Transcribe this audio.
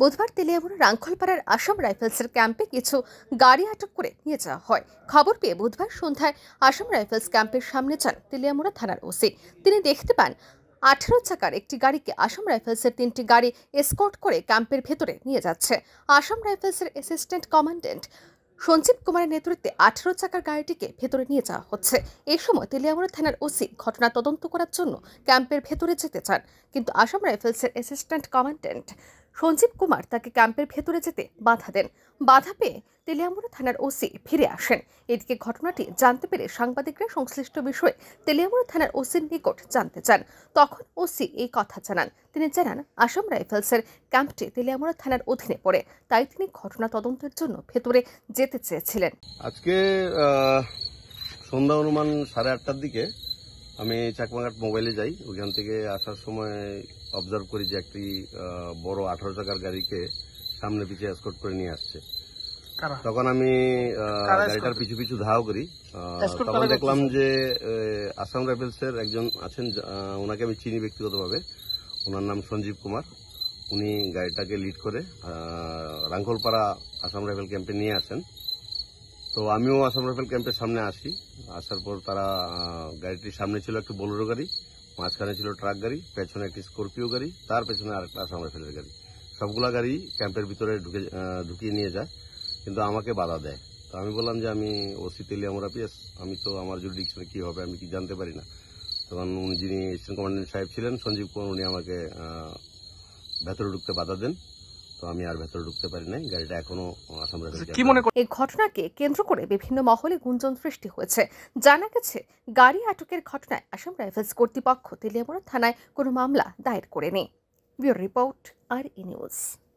বুধবার তেলিয়ামুড়া রাঙ্খলপাড়ার আসাম রাইফেলসের ক্যাম্পে কিছু গাড়ি আটক করে নিয়ে যাওয়া হয় খবর পেয়ে বুধবার সন্ধ্যায় আসাম রাইফেলস ক্যাম্পের সামনে যান তেলিয়ামুড়া থানার ওসি তিনি দেখতে পান আঠেরো চাকার একটি গাড়িকে আসাম রাইফেলসের তিনটি গাড়ি এসকর্ট করে ক্যাম্পের ভেতরে নিয়ে যাচ্ছে আসাম রাইফেলসের অ্যাসিস্ট্যান্ট কমান্ড্যান্ট সঞ্জীব কুমারের নেতৃত্বে আঠারো চাকার গাড়িটিকে ভেতরে নিয়ে যাওয়া হচ্ছে এই সময় তেলিয়ামুড়া থানার ওসি ঘটনা তদন্ত করার জন্য ক্যাম্পের ভেতরে যেতে চান কিন্তু আসাম রাইফেলসের অ্যাসিস্ট্যান্ট কমান্ড্যান্ট সঞ্জীব কুমার তাকে ক্যাম্পের ভেতরে যেতে বাধা দেন বাধা পেয়ে তেলিয়ামুড়া থানার ওসি ফিরে আসেন এদিকে ঘটনাটি জানতে পেরে সাংবাদিকরা সংশ্লিষ্ট বিষয়ে তেলিয়ামুড়া থানার ওসির নিকট জানতে চান তখন ওসি এই কথা জানান তিনি জানান আসাম রাইফেলসের ক্যাম্পটি তেলিয়ামুড়া থানার অধীনে পড়ে তাই তিনি ঘটনা তদন্তের জন্য ভেতরে যেতে চেয়েছিলেন আজকে সন্ধ্যা অনুমান সাড়ে আটটার দিকে আমি চাকমাঘাট মোবাইলে যাই ওখান থেকে আসার সময় অবজার্ভ করি যে একটি বড় আঠারো চাকার গাড়িকে সামনে পিছিয়ে এসকোট করে নিয়ে আসছে তখন আমি গাড়িটার পিছু পিছু ধাও করি তখন দেখলাম যে আসাম রাইফেলসের একজন আছেন ওনাকে আমি চিনি ব্যক্তিগতভাবে ওনার নাম সঞ্জীব কুমার উনি গাড়িটাকে লিড করে রাঙ্গলপাড়া আসাম রাইফেল ক্যাম্পে নিয়ে আসেন তো আমিও আসাম রাইফেল ক্যাম্পের সামনে আসি আসার পর তারা গাড়িটির সামনে ছিল একটি বোলেরো গাড়ি মাঝখানে ছিল ট্রাক গাড়ি পেছনে একটি স্করপিও গাড়ি তার পেছনে আরেকটা আসাম রাইফেলের গাড়ি সবগুলা গাড়ি ক্যাম্পের ভিতরে ঢুকে ঢুকিয়ে নিয়ে যায় কিন্তু আমাকে বাধা দেয় তো আমি বললাম যে আমি ওসি আমার পিএস আমি তো আমার জুডিকশনে কি হবে আমি কি জানতে পারি না তখন উনি যিনি এসিস্ট্যান্ট কমান্ডেন্ট সাহেব ছিলেন সঞ্জীব কুমার উনি আমাকে ভেতরে ঢুকতে বাধা দেন আচ্ছা, এই ঘটনাকে কেন্দ্র করে বিভিন্ন মহলে গুঞ্জন সৃষ্টি হয়েছে জানা গেছে গাড়ি আটকের ঘটনায় আসাম রাইফেলস কর্তৃপক্ষ তেলিয়ামোড়া থানায় কোনো মামলা দায়ের করেনি ব্যুরো রিপোর্ট আর ই